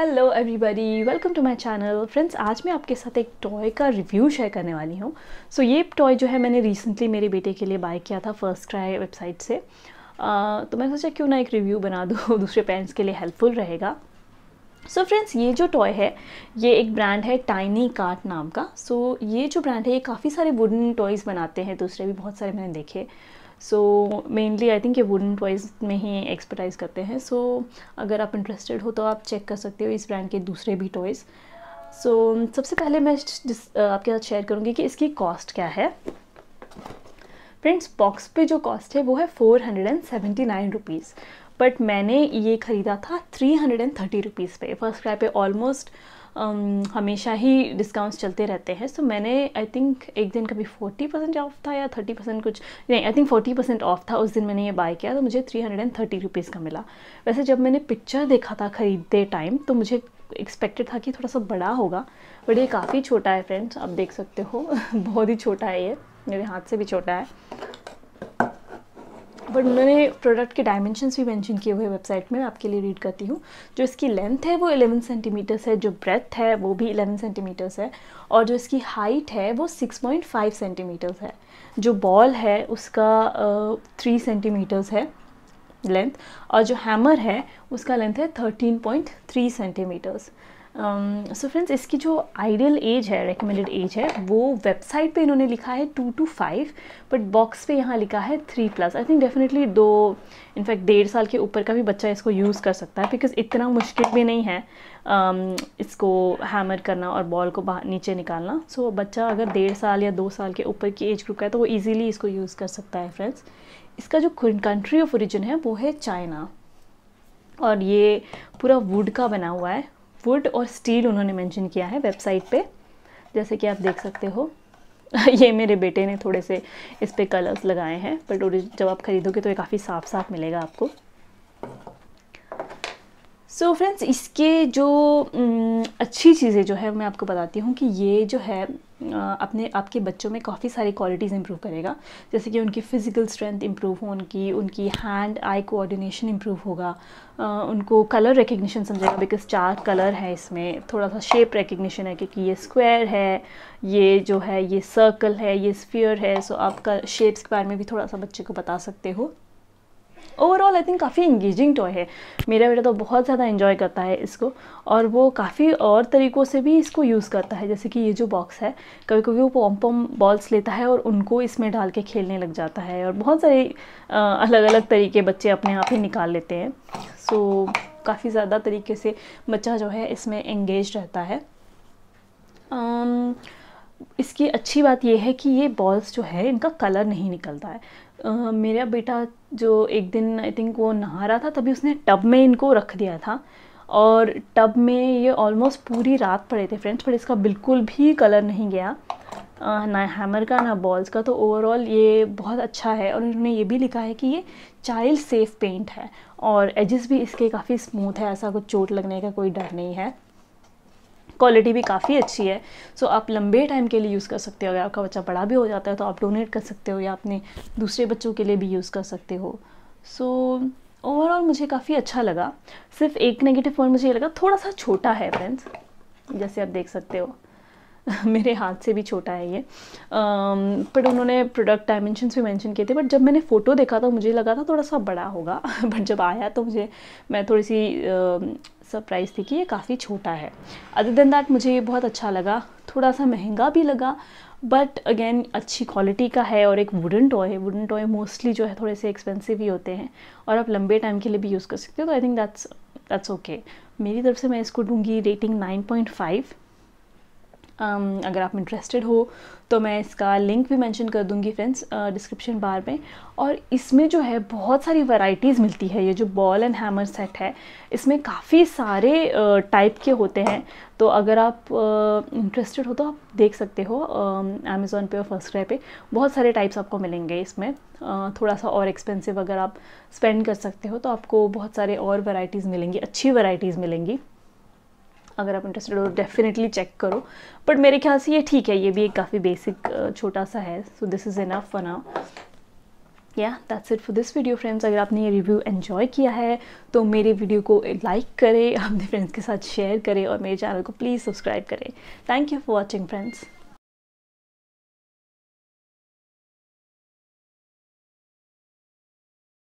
hello everybody welcome to my channel friends आज मैं आपके साथ एक टॉय का रिव्यू शेयर करने वाली हूँ सो so, ये टॉय जो है मैंने रिसेंटली मेरे बेटे के लिए बाय किया था फर्स्ट क्राई वेबसाइट से uh, तो मैंने सोचा क्यों ना एक रिव्यू बना दूँ दूसरे पेरेंट्स के लिए हेल्पफुल रहेगा सो so फ्रेंड्स ये जो टॉय है ये एक ब्रांड है टाइनी कार्ट नाम का सो so, ये जो ब्रांड है ये काफ़ी सारे वुडन टॉयज़ बनाते हैं दूसरे भी बहुत सारे मैंने देखे सो मेनली आई थिंक ये वुडन टॉयज़ में ही एक्सपर्टाइज करते हैं सो so, अगर आप इंटरेस्टेड हो तो आप चेक कर सकते हो इस ब्रांड के दूसरे भी टॉयज़ सो so, सबसे पहले मैं आपके साथ शेयर करूँगी कि इसकी कॉस्ट क्या है फ्रेंड्स बॉक्स पे जो कॉस्ट है वो है four hundred and seventy nine rupees but मैंने ये ख़रीदा था three hundred and thirty rupees पे फर्स्ट क्राई पे ऑलमोस्ट um, हमेशा ही डिस्काउंट्स चलते रहते हैं सो so, मैंने आई थिंक एक दिन कभी फोर्टी परसेंट ऑफ था या थर्टी परसेंट कुछ नहीं I think forty percent off था उस दिन मैंने ये बाय किया तो मुझे three hundred and thirty rupees का मिला वैसे जब मैंने पिक्चर देखा था ख़रीदते टाइम तो मुझे एक्सपेक्टेड था कि थोड़ा सा बड़ा होगा बट ये काफ़ी छोटा है फ्रेंड्स आप देख सकते हो बहुत ही छोटा है ये मेरे हाथ से भी छोटा है बट उन्होंने प्रोडक्ट के डायमेंशंस भी मेंशन किए हुए वेबसाइट में मैं आपके लिए रीड करती हूँ जो इसकी लेंथ है वो 11 सेंटीमीटर्स है जो ब्रेथ है वो भी 11 सेंटीमीटर्स है और जो इसकी हाइट है वो 6.5 सेंटीमीटर्स है जो बॉल है उसका थ्री uh, सेंटीमीटर्स है लेंथ और जो हैमर है उसका लेंथ है three centimetres so um, friends इसकी जो आइडियल एज है रिकमेंडेड एज है वो वेबसाइट पे इन्होंने लिखा है two to five but box पे यहाँ लिखा है three plus I think definitely दो इनफैक्ट डेढ़ साल के ऊपर का भी बच्चा इसको यूज़ कर सकता है बिकॉज इतना मुश्किल भी नहीं है um, इसको हैमर करना और बॉल को बाहर नीचे निकालना सो so, बच्चा अगर डेढ़ साल या दो साल के ऊपर की एज ग्रुप का है तो वो ईजिली इसको यूज़ कर सकता है फ्रेंड्स इसका जो कंट्री ऑफ ओरिजिन है वो है चाइना और ये पूरा वुड का बना हुआ है वुड और स्टील उन्होंने मेंशन किया है वेबसाइट पे जैसे कि आप देख सकते हो ये मेरे बेटे ने थोड़े से इस पर कलर्स लगाए हैं बट जब आप ख़रीदोगे तो ये काफ़ी साफ साफ मिलेगा आपको सो so फ्रेंड्स इसके जो अच्छी चीज़ें जो है मैं आपको बताती हूँ कि ये जो है अपने आपके बच्चों में काफ़ी सारी क्वालिटीज़ इंप्रूव करेगा जैसे कि उनकी फ़िज़िकल स्ट्रेंथ इंप्रूव हो उनकी उनकी हैंड आई कोऑर्डिनेशन इंप्रूव होगा उनको कलर रिकग्निशन समझेगा बिकॉज चार कलर है इसमें थोड़ा सा शेप रिकग्निशन है क्योंकि ये स्क्वायर है ये जो है ये सर्कल है ये स्फीयर है सो आपका शेप्स के बारे में भी थोड़ा सा बच्चे को बता सकते हो ओवरऑल आई थिंक काफ़ी इंगेजिंग टॉय है मेरा बेटा तो बहुत ज़्यादा इन्जॉय करता है इसको और वो काफ़ी और तरीक़ों से भी इसको यूज़ करता है जैसे कि ये जो बॉक्स है कभी कभी वो पम पम बॉल्स लेता है और उनको इसमें डाल के खेलने लग जाता है और बहुत सारे अलग अलग तरीके बच्चे अपने आप ही निकाल लेते हैं सो so, काफ़ी ज़्यादा तरीके से बच्चा जो है इसमें इंगेज रहता है um, इसकी अच्छी बात यह है कि ये बॉल्स जो है इनका कलर नहीं निकलता है uh, मेरा बेटा जो एक दिन आई थिंक वो नहा रहा था तभी उसने टब में इनको रख दिया था और टब में ये ऑलमोस्ट पूरी रात पड़े थे फ्रेंड्स पर इसका बिल्कुल भी कलर नहीं गया आ, ना हैमर का ना बॉल्स का तो ओवरऑल ये बहुत अच्छा है और उन्होंने ये भी लिखा है कि ये चाइल्ड सेफ पेंट है और एजेस भी इसके काफ़ी स्मूथ है ऐसा कुछ चोट लगने का कोई डर नहीं है क्वालिटी भी काफ़ी अच्छी है सो so, आप लंबे टाइम के लिए यूज़ कर सकते हो अगर आपका बच्चा बड़ा भी हो जाता है तो आप डोनेट कर सकते हो या अपने दूसरे बच्चों के लिए भी यूज़ कर सकते हो सो so, ओवरऑल मुझे काफ़ी अच्छा लगा सिर्फ एक नेगेटिव पॉइंट मुझे ये लगा थोड़ा सा छोटा है फ्रेंड्स जैसे आप देख सकते हो मेरे हाथ से भी छोटा है ये बट उन्होंने प्रोडक्ट डायमेंशनस भी मेंशन किए थे बट जब मैंने फ़ोटो देखा तो मुझे लगा था थोड़ा सा बड़ा होगा बट जब आया तो मुझे मैं थोड़ी सी सरप्राइज़ थी कि ये काफ़ी छोटा है अदर देन दैट मुझे ये बहुत अच्छा लगा थोड़ा सा महंगा भी लगा बट अगेन अच्छी क्वालिटी का है और एक वुडन टॉय है वुडन टॉय मोस्टली जो है थोड़े से एक्सपेंसिव ही होते हैं और आप लंबे टाइम के लिए भी यूज़ कर सकते हो तो I think that's that's okay मेरी तरफ से मैं इसको दूंगी rating nine point five um, अगर आप इंटरेस्टेड हो तो मैं इसका लिंक भी मेंशन कर दूंगी फ्रेंड्स डिस्क्रिप्शन बार में और इसमें जो है बहुत सारी वैरायटीज़ मिलती है ये जो बॉल एंड हैमर सेट है इसमें काफ़ी सारे टाइप uh, के होते हैं तो अगर आप इंटरेस्टेड uh, हो तो आप देख सकते हो अमेज़ोन um, uh, पे और फर्स्ट क्राई पे बहुत सारे टाइप्स आपको मिलेंगे इसमें uh, थोड़ा सा और एक्सपेंसिव अगर आप स्पेंड कर सकते हो तो आपको बहुत सारे और वैराइटीज़ मिलेंगी अच्छी वैराइटीज़ मिलेंगी अगर आप इंटरेस्टेड हो डेफिनेटली चेक करो बट मेरे ख्याल से ये ठीक है ये भी एक काफ़ी बेसिक छोटा सा है so this is enough for now या that's it for this video friends अगर आपने ये रिव्यू एन्जॉय किया है तो मेरे वीडियो को लाइक करें अपने फ्रेंड्स के साथ शेयर करें और मेरे चैनल को प्लीज़ सब्सक्राइब करें thank you for watching friends